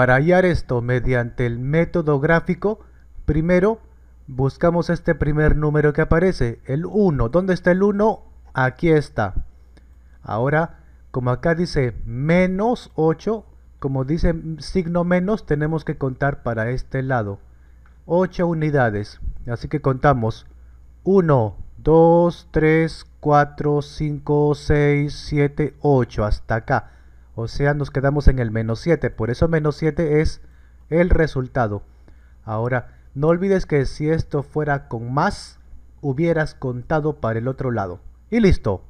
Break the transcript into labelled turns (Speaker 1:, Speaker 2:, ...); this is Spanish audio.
Speaker 1: Para hallar esto mediante el método gráfico, primero buscamos este primer número que aparece, el 1. ¿Dónde está el 1? Aquí está. Ahora, como acá dice menos 8, como dice signo menos, tenemos que contar para este lado. 8 unidades. Así que contamos 1, 2, 3, 4, 5, 6, 7, 8 hasta acá. O sea, nos quedamos en el menos 7. Por eso menos 7 es el resultado. Ahora, no olvides que si esto fuera con más, hubieras contado para el otro lado. Y listo.